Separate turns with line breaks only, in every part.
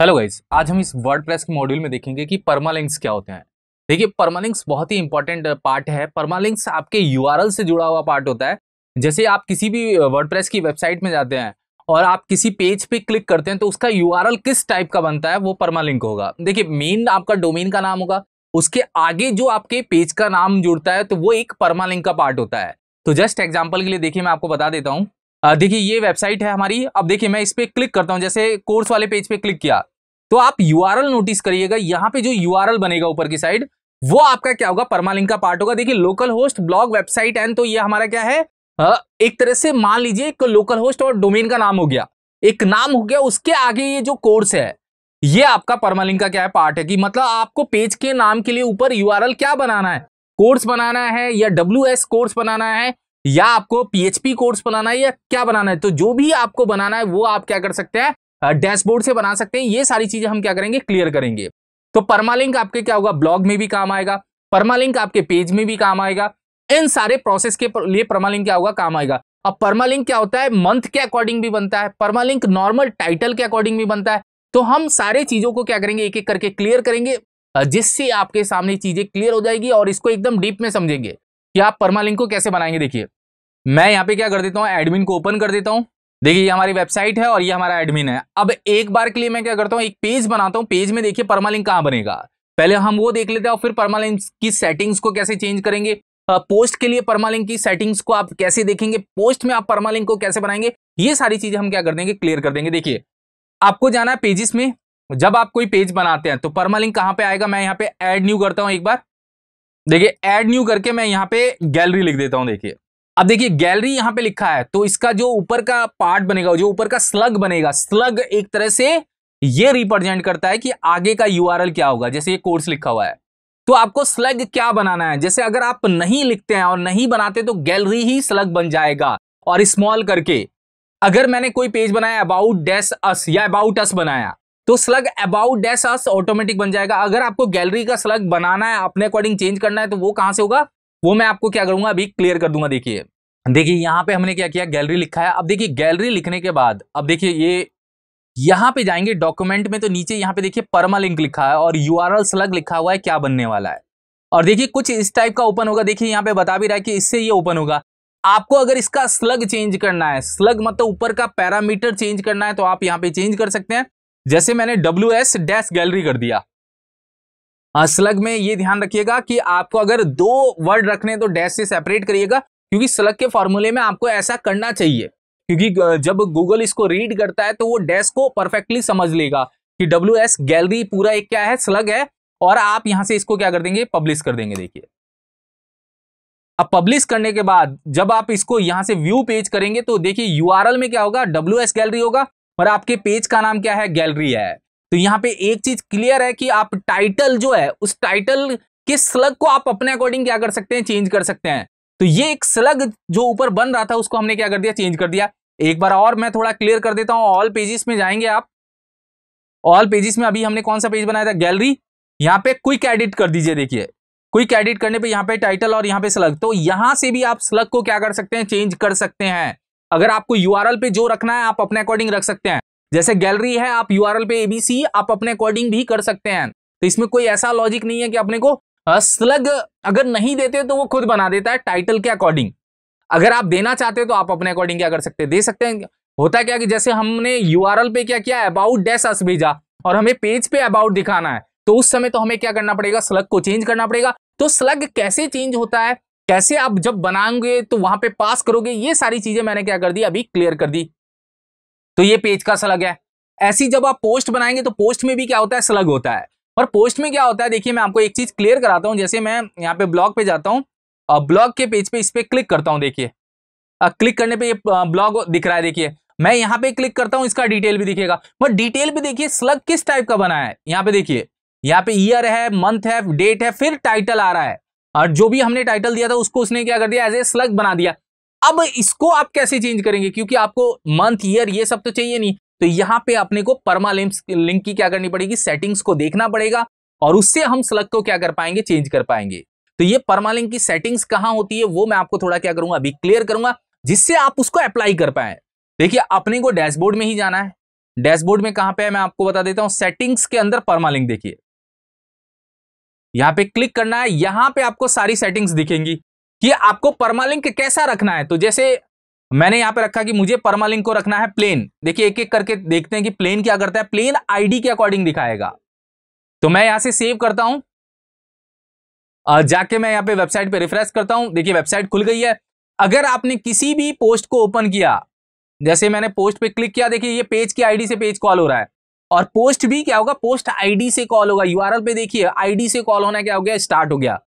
hello guys आज हम इस वर्डप्रेस के मॉड्यूल में देखेंगे कि परमालिंक्स क्या होते हैं देखिए परमालिंक्स बहुत ही इंपॉर्टेंट पार्ट uh, है परमालिंक्स आपके यूआरएल से जुड़ा हुआ पार्ट होता है जैसे आप किसी भी वर्डप्रेस uh, की वेबसाइट में जाते हैं और आप किसी पेज पे क्लिक करते हैं तो उसका यूआरएल किस टाइप का बनता है वो परमालिंक होगा देखिए मेन आपका डोमेन का नाम होगा उसके आगे जो आपके पेज का नाम जुड़ता है तो वो एक परमालिंक का पार्ट होता है तो जस्ट एग्जाम्पल के लिए देखिए मैं आपको बता देता हूँ देखिए ये वेबसाइट है हमारी अब देखिए मैं इस पर क्लिक करता हूँ जैसे कोर्स वाले पेज पे क्लिक किया तो आप यू नोटिस करिएगा यहाँ पे जो यू बनेगा ऊपर की साइड वो आपका क्या होगा परमालिंक का पार्ट होगा देखिए local host blog website and तो ये हमारा क्या है एक तरह से मान लीजिए एक लोकल होस्ट और डोमेन का नाम हो गया एक नाम हो गया उसके आगे ये जो कोर्स है ये आपका परमालिंक का क्या है पार्ट है कि मतलब आपको पेज के नाम के लिए ऊपर एल क्या बनाना है कोर्स बनाना है या डब्ल्यू कोर्स बनाना है या आपको पीएचपी कोर्स बनाना है या क्या बनाना है तो जो भी आपको बनाना है वो आप क्या कर सकते हैं डैशबोर्ड से बना सकते हैं ये सारी चीजें हम क्या करेंगे क्लियर करेंगे तो परमालिंक आपके क्या होगा ब्लॉग में भी काम आएगा परमालिंक आपके पेज में भी काम आएगा इन सारे प्रोसेस के लिए परमालिंक क्या होगा काम आएगा अब परमालिंक क्या होता है मंथ के अकॉर्डिंग भी बनता है परमालिंक नॉर्मल टाइटल के अकॉर्डिंग भी बनता है तो हम सारे चीजों को क्या करेंगे एक एक करके क्लियर करेंगे जिससे आपके सामने चीजें क्लियर हो जाएगी और इसको एकदम डीप में समझेंगे कि आप परमालिंक को कैसे बनाएंगे देखिए मैं यहाँ पे क्या कर देता हूँ एडमिन को ओपन कर देता हूँ देखिए ये हमारी वेबसाइट है और ये हमारा एडमिन है अब एक बार के लिए मैं क्या करता हूँ एक पेज बनाता हूँ पेज में देखिए परमालिंक कहाँ बनेगा पहले हम वो देख लेते हैं और फिर परमालिंक की सेटिंग्स को कैसे चेंज करेंगे पोस्ट के लिए परमालिंक की सेटिंग्स को आप कैसे देखेंगे पोस्ट में आप परमालिंक को कैसे बनाएंगे ये सारी चीजें हम क्या कर देंगे क्लियर कर देंगे देखिए आपको जाना है पेजेस में जब आप कोई पेज बनाते हैं तो परमालिंक कहाँ पे आएगा मैं यहाँ पे ऐड न्यू करता हूँ एक बार देखिए ऐड न्यू करके मैं यहाँ पे गैलरी लिख देता हूँ देखिए अब देखिए गैलरी यहाँ पे लिखा है तो इसका जो ऊपर का पार्ट बनेगा जो ऊपर का स्लग बनेगा स्लग एक तरह से ये रिप्रेजेंट करता है कि आगे का यू क्या होगा जैसे ये कोर्स लिखा हुआ है तो आपको स्लग क्या बनाना है जैसे अगर आप नहीं लिखते हैं और नहीं बनाते तो गैलरी ही स्लग बन जाएगा और स्मॉल करके अगर मैंने कोई पेज बनाया अबाउट डेस अस या अबाउट अस बनाया तो slug about dash us automatic बन जाएगा अगर आपको गैलरी का स्लग बनाना है अपने अकॉर्डिंग चेंज करना है तो वो कहां से होगा वो मैं आपको क्या करूंगा अभी क्लियर कर दूंगा देखिए देखिए यहाँ पे हमने क्या किया गैलरी लिखा है अब देखिए गैलरी लिखने के बाद अब देखिए ये यहाँ पे जाएंगे डॉक्यूमेंट में तो नीचे यहाँ पे देखिए परमा लिंक लिखा है और यू स्लग लिखा हुआ है क्या बनने वाला है और देखिए कुछ इस टाइप का ओपन होगा देखिए यहाँ पे बता भी रहा है कि इससे ये ओपन होगा आपको अगर इसका स्लग चेंज करना है स्लग मतलब ऊपर का पैरामीटर चेंज करना है तो आप यहाँ पे चेंज कर सकते हैं जैसे मैंने डब्ल्यू एस डैश गैलरी कर दिया स्लग हाँ, में ये ध्यान रखिएगा कि आपको अगर दो वर्ड रखने तो डैश से सेपरेट करिएगा क्योंकि स्लग के फॉर्मूले में आपको ऐसा करना चाहिए क्योंकि जब गूगल इसको रीड करता है तो वो डैश को परफेक्टली समझ लेगा कि डब्ल्यू एस गैलरी पूरा एक क्या है स्लग है और आप यहां से इसको क्या कर देंगे पब्लिश कर देंगे देखिए अब पब्लिश करने के बाद जब आप इसको यहां से व्यू पेज करेंगे तो देखिए यूआरएल में क्या होगा डब्ल्यू एस गैलरी होगा और आपके पेज का नाम क्या है गैलरी है तो यहाँ पे एक चीज क्लियर है कि आप टाइटल जो है उस टाइटल के स्लग को आप अपने अकॉर्डिंग क्या कर सकते हैं चेंज कर सकते हैं तो ये एक स्लग जो ऊपर बन रहा था उसको हमने क्या कर दिया चेंज कर दिया एक बार और मैं थोड़ा क्लियर कर देता हूँ ऑल पेजेस में जाएंगे आप ऑल पेजेस में अभी हमने कौन सा पेज बनाया था गैलरी यहाँ पे क्विक एडिट कर दीजिए देखिए क्विक एडिट करने पे यहाँ पे टाइटल और यहाँ पे स्लग तो यहां से भी आप स्लग को क्या कर सकते हैं चेंज कर सकते हैं अगर आपको एल पे जो रखना है आप अपने अकॉर्डिंग रख सकते हैं जैसे गैलरी है आप एल पे एबीसी आप अपने अकॉर्डिंग भी कर सकते हैं तो इसमें कोई ऐसा लॉजिक नहीं है कि अपने को स्लग अगर नहीं देते तो वो खुद बना देता है टाइटल के अकॉर्डिंग अगर आप देना चाहते हो तो आप अपने अकॉर्डिंग क्या कर सकते हैं दे सकते हैं होता क्या कि जैसे हमने एल पे क्या किया अबाउट डेस अस भेजा और हमें पेज पे अबाउट दिखाना है तो उस समय तो हमें क्या करना पड़ेगा स्लग को चेंज करना पड़ेगा तो स्लग कैसे चेंज होता है कैसे आप जब बनाएंगे तो वहां पे पास करोगे ये सारी चीजें मैंने क्या कर दी अभी क्लियर कर दी तो ये पेज का सलग है ऐसी जब आप पोस्ट बनाएंगे तो पोस्ट में भी क्या होता है स्लग होता है और पोस्ट में क्या होता है देखिए मैं आपको एक चीज क्लियर कराता हूँ जैसे मैं यहाँ पे ब्लॉग पे जाता हूँ और ब्लॉग के पेज पे इस पर क्लिक करता हूँ देखिए क्लिक करने पे ये ब्लॉग दिख रहा है देखिए मैं यहाँ पे क्लिक करता हूँ इसका डिटेल भी दिखेगा बट डिटेल भी देखिए स्लग किस टाइप का बना है यहाँ पे देखिए यहाँ पे ईयर है मंथ है डेट है फिर टाइटल आ रहा है और जो भी हमने टाइटल दिया था उसको उसने क्या कर दिया एज ए स्लग बना दिया अब इसको आप कैसे चेंज करेंगे क्योंकि आपको मंथ ईयर ये सब तो चाहिए नहीं तो यहाँ पे अपने को परमा लिंक की क्या करनी पड़ेगी सेटिंग्स को देखना पड़ेगा और उससे हम स्लग को क्या कर पाएंगे चेंज कर पाएंगे तो ये परमालिंक की सेटिंग्स कहाँ होती है वो मैं आपको थोड़ा क्या करूंगा अभी क्लियर करूंगा जिससे आप उसको अप्लाई कर पाए देखिए अपने को डैशबोर्ड में ही जाना है डैशबोर्ड में कहां पे है मैं आपको बता देता हूं सेटिंग्स के अंदर परमालिंक देखिए यहां पे क्लिक करना है यहां पे आपको सारी सेटिंग्स दिखेंगी कि आपको परमालिंक कैसा रखना है तो जैसे मैंने यहां पे रखा कि मुझे परमालिंक को रखना है प्लेन देखिए एक एक करके देखते हैं कि प्लेन क्या करता है प्लेन आईडी के अकॉर्डिंग दिखाएगा तो मैं यहां से सेव करता हूं जाके मैं यहां पे वेबसाइट पे रिफ्रेश करता हूं देखिए वेबसाइट खुल गई है अगर आपने किसी भी पोस्ट को ओपन किया जैसे मैंने पोस्ट पे क्लिक किया देखिए ये पेज की आईडी से पेज कॉल हो रहा है और पोस्ट भी क्या होगा पोस्ट आईडी से कॉल होगा यूआरएल पे देखिए आईडी से कॉल होना क्या हो गया स्टार्ट हो गया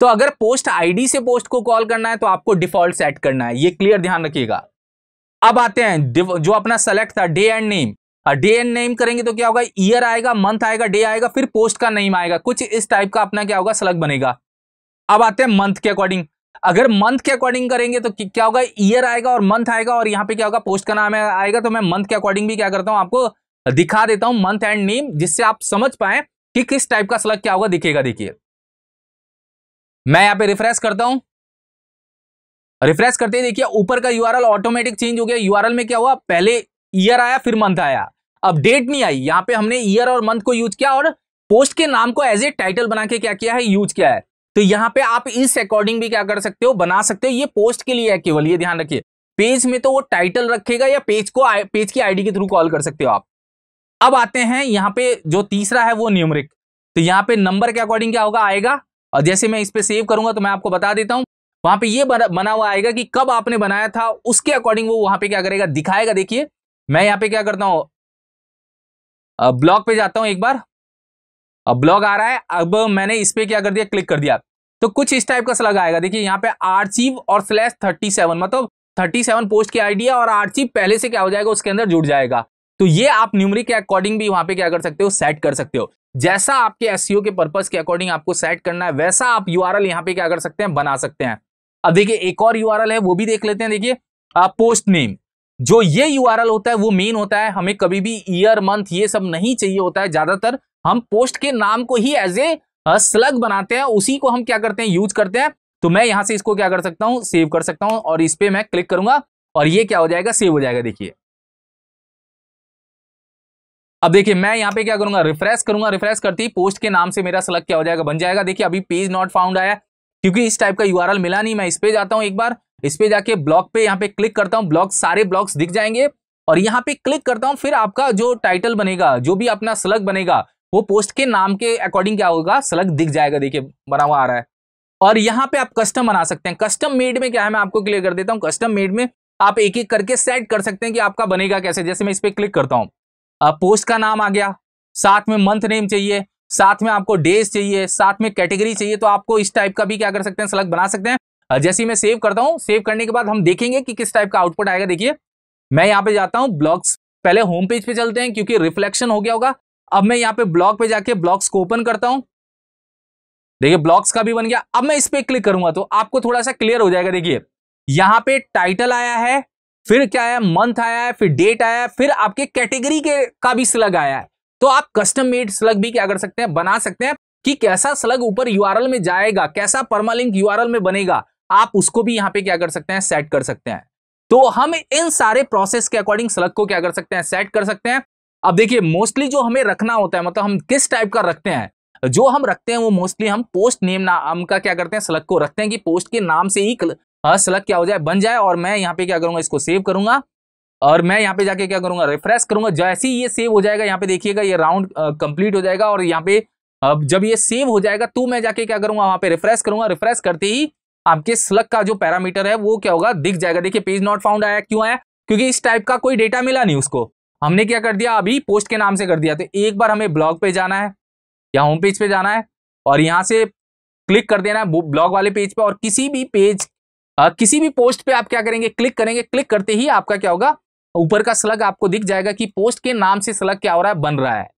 तो अगर पोस्ट आईडी से पोस्ट को कॉल करना है तो आपको डिफॉल्ट सेट करना है ये क्लियर ध्यान रखिएगा अब आते हैं जो अपना सेलेक्ट था day and name day and name करेंगे तो क्या होगा ईयर आएगा मंथ आएगा डे आएगा फिर पोस्ट का नेम आएगा कुछ इस टाइप का अपना क्या होगा सेलेक्ट बनेगा अब आते हैं मंथ के अकॉर्डिंग अगर मंथ के अकॉर्डिंग करेंगे तो क्या होगा ईयर आएगा और मंथ आएगा और यहाँ पे क्या होगा पोस्ट का नाम आएगा तो मैं मंथ के अकॉर्डिंग भी क्या करता हूँ आपको दिखा देता हूं मंथ एंड नेम जिससे आप समझ पाए कि किस टाइप का स्लग क्या होगा दिखेगा देखिए मैं यहां पे रिफ्रेश करता हूं रिफ्रेश करते ही देखिए ऊपर का यूआरएल ऑटोमेटिक चेंज हो गया यूआरएल में क्या हुआ पहले ईयर आया फिर मंथ आया अब डेट नहीं आई यहां पे हमने ईयर और मंथ को यूज किया और पोस्ट के नाम को एज ए टाइटल बना के क्या किया है यूज किया है तो यहां पे आप इस अकॉर्डिंग भी क्या कर सकते हो बना सकते हो ये पोस्ट के लिए है केवल ये ध्यान रखिए पेज में तो वो टाइटल रखेगा या पेज को पेज की आईडी के थ्रू कॉल कर सकते हो आप अब आते हैं यहाँ पे जो तीसरा है वो न्यूमरिक तो यहाँ पे नंबर के अकॉर्डिंग क्या होगा आएगा और जैसे मैं इस पर सेव करूंगा तो मैं आपको बता देता हूँ वहां पे ये बना हुआ आएगा कि कब आपने बनाया था उसके अकॉर्डिंग वो वहां पे क्या करेगा दिखाएगा देखिए मैं यहाँ पे क्या करता हूँ ब्लॉग पे जाता हूँ एक बार अब ब्लॉग आ रहा है अब मैंने इस पर क्या कर दिया क्लिक कर दिया तो कुछ इस टाइप का स्लग आएगा देखिए यहाँ पे आर्चिव और स्लैश थर्टी सेवन मतलब थर्टी सेवन पोस्ट की आइडिया और आर्चिव पहले से क्या हो जाएगा उसके अंदर जुड़ जाएगा तो ये आप न्यूमरी के अकॉर्डिंग भी वहां पे क्या कर सकते हो सेट कर सकते हो जैसा आपके एस e के पर्पज के अकॉर्डिंग आपको सेट करना है वैसा आप यू आर यहाँ पे क्या कर सकते हैं बना सकते हैं अब देखिए एक और यू है वो भी देख लेते हैं देखिए पोस्ट नेम जो ये यू होता है वो मेन होता है हमें कभी भी ईयर मंथ ये सब नहीं चाहिए होता है ज्यादातर हम पोस्ट के नाम को ही एज ए स्लग बनाते हैं उसी को हम क्या करते हैं यूज करते हैं तो मैं यहां से इसको क्या कर सकता हूं सेव कर सकता हूं और इस पर मैं क्लिक करूंगा और ये क्या हो जाएगा सेव हो जाएगा देखिए अब देखिए मैं यहाँ पे क्या करूंगा रिफ्रेश करूंगा रिफ्रेश करती ही पोस्ट के नाम से मेरा सेलेक्ट क्या हो जाएगा बन जाएगा देखिए अभी पेज नॉट फाउंड आया क्योंकि इस टाइप का यू मिला नहीं मैं इस पे जाता हूँ एक बार इस पे जाके ब्लॉग पे यहाँ पे क्लिक करता हूँ ब्लॉग सारे ब्लॉग्स दिख जाएंगे और यहाँ पे क्लिक करता हूँ फिर आपका जो टाइटल बनेगा जो भी अपना सलग बनेगा वो पोस्ट के नाम के अकॉर्डिंग क्या होगा सलग दिख जाएगा देखिए बना हुआ आ रहा है और यहाँ पे आप कस्टम बना सकते हैं कस्टम मेड में क्या है मैं आपको क्लियर कर देता हूँ कस्टम मेड में आप एक एक करके सेट कर सकते हैं कि आपका बनेगा कैसे जैसे मैं इस पर क्लिक करता हूँ पोस्ट का नाम आ गया साथ में मंथ नेम चाहिए साथ में आपको डेज चाहिए साथ में कैटेगरी चाहिए तो आपको इस टाइप का भी क्या कर सकते हैं सलग बना सकते हैं जैसे मैं सेव करता हूँ सेव करने के बाद हम देखेंगे कि किस टाइप का आउटपुट आएगा देखिए मैं यहाँ पे जाता हूँ ब्लॉग्स पहले होम पेज पे चलते हैं क्योंकि रिफ्लेक्शन हो गया होगा अब मैं यहाँ पे ब्लॉग पे जाके ब्लॉग्स को ओपन करता हूँ देखिए ब्लॉग्स का भी बन गया अब मैं इस पर क्लिक करूंगा तो आपको थोड़ा सा क्लियर हो जाएगा देखिए यहाँ पे टाइटल आया है फिर क्या है मंथ आया है फिर डेट आया है फिर आपके कैटेगरी के का भी स्लग आया है तो आप कस्टम मेड स्लग भी क्या कर सकते हैं बना सकते हैं कि कैसा स्लग ऊपर यूआरएल में जाएगा कैसा परमालिंक यूआरएल में बनेगा आप उसको भी यहाँ पे क्या कर सकते हैं सेट कर सकते हैं तो हम इन सारे प्रोसेस के अकॉर्डिंग स्लग को क्या कर सकते हैं सेट कर सकते हैं अब देखिए मोस्टली जो हमें रखना होता है मतलब हम किस टाइप का रखते हैं जो हम रखते हैं वो मोस्टली हम पोस्ट नेम नाम का क्या करते हैं स्लग को रखते हैं कि पोस्ट के नाम से ही सलग हाँ, क्या हो जाए बन जाए और मैं यहाँ पे क्या करूंगा इसको सेव करूंगा और मैं यहाँ पे जाके क्या करूंगा रिफ्रेश करूंगा जैसे ही ये सेव हो जाएगा यहाँ पे देखिएगा ये राउंड कंप्लीट हो जाएगा और यहाँ पे अब जब ये सेव हो जाएगा तो मैं जाके क्या करूंगा वहां पे रिफ्रेश करूंगा रिफ्रेश करते ही आपके स्लग का जो पैरामीटर है वो क्या होगा दिख जाएगा देखिए पेज नॉट फाउंड आया क्यों आया क्योंकि इस टाइप का कोई डेटा मिला नहीं उसको हमने क्या कर दिया अभी पोस्ट के नाम से कर दिया तो एक बार हमें ब्लॉग पे जाना है या होम पेज पे जाना है और यहाँ से क्लिक कर देना है ब्लॉग वाले पेज पे और किसी भी पेज आ, किसी भी पोस्ट पे आप क्या करेंगे क्लिक करेंगे क्लिक करते ही आपका क्या होगा ऊपर का स्लग आपको दिख जाएगा कि पोस्ट के नाम से स्लग क्या हो रहा है बन रहा है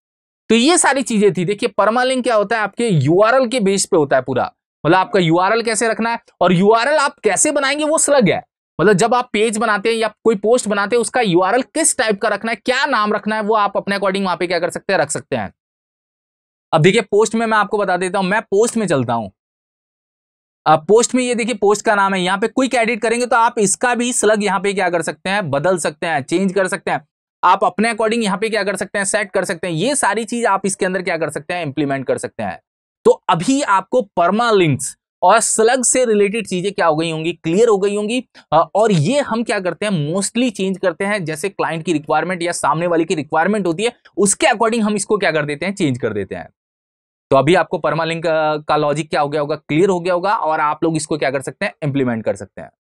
तो ये सारी चीजें थी देखिए परमालिंग क्या होता है आपके यू के बेस पे होता है पूरा मतलब आपका यू कैसे रखना है और यू आप कैसे बनाएंगे वो स्लग है मतलब जब आप पेज बनाते हैं या कोई पोस्ट बनाते हैं उसका यू किस टाइप का रखना है क्या नाम रखना है वो आप अपने अकॉर्डिंग वहां पे क्या कर सकते हैं रख सकते हैं अब देखिए पोस्ट में मैं आपको बता देता हूं मैं पोस्ट में चलता हूं पोस्ट में ये देखिए पोस्ट का नाम है यहाँ पे क्विक एडिट करेंगे तो आप इसका भी स्लग यहाँ पे क्या कर सकते हैं बदल सकते हैं चेंज कर सकते हैं आप अपने अकॉर्डिंग यहाँ पे क्या कर सकते हैं सेट कर सकते हैं ये सारी चीज आप इसके अंदर क्या कर सकते हैं इंप्लीमेंट कर सकते हैं तो अभी आपको परमा लिंक्स और स्लग से रिलेटेड चीजें क्या हो गई होंगी क्लियर हो गई होंगी और ये हम क्या करते हैं मोस्टली चेंज करते हैं जैसे क्लाइंट की रिक्वायरमेंट या सामने वाले की रिक्वायरमेंट होती है उसके अकॉर्डिंग हम इसको क्या कर देते हैं चेंज कर देते हैं तो अभी आपको परमालिंक का लॉजिक क्या हो गया होगा क्लियर हो गया होगा और आप लोग इसको क्या कर सकते हैं इंप्लीमेंट कर सकते हैं